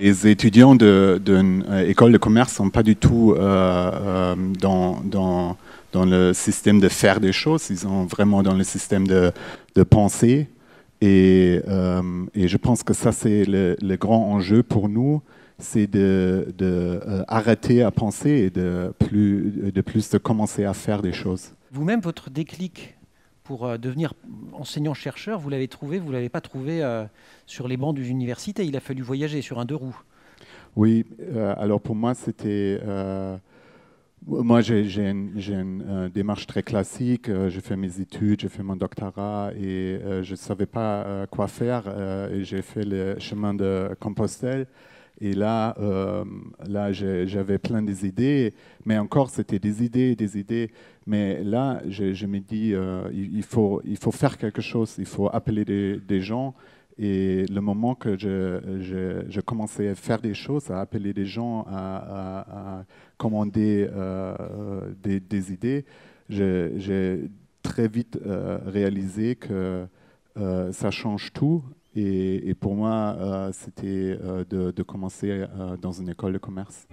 Les étudiants d'une euh, école de commerce ne sont pas du tout euh, euh, dans, dans, dans, le système de faire des choses, ils sont vraiment dans le système de, de penser. Et, et, je pense que ça, c'est le, grand enjeu pour nous, c'est de, de arrêter à penser et de plus, de plus de commencer à faire des choses. Vous-même, votre déclic pour euh, devenir enseignant-chercheur, vous l'avez trouvé, vous ne l'avez pas trouvé euh, sur les bancs d'une université. Il a fallu voyager sur un deux-roues. Oui, euh, alors pour moi, c'était. moi, j'ai une, une démarche très classique. j'ai fait mes études, j'ai fait mon doctorat et je ne savais pas quoi faire. et j'ai fait le chemin de Compostelle. Et là, euh, là j'avais plein des idées, mais encore, c'était des idées, des idées. Mais là, je, me dis, euh, il, faut, il faut faire quelque chose, il faut appeler des, gens. Et le moment que je, je, je, commençais à faire des choses, à appeler des gens, à, commander euh, des, des, idées, j'ai très vite réalisé que ça change tout et, pour moi, euh, c'était euh, de, commencer euh, dans une école de commerce.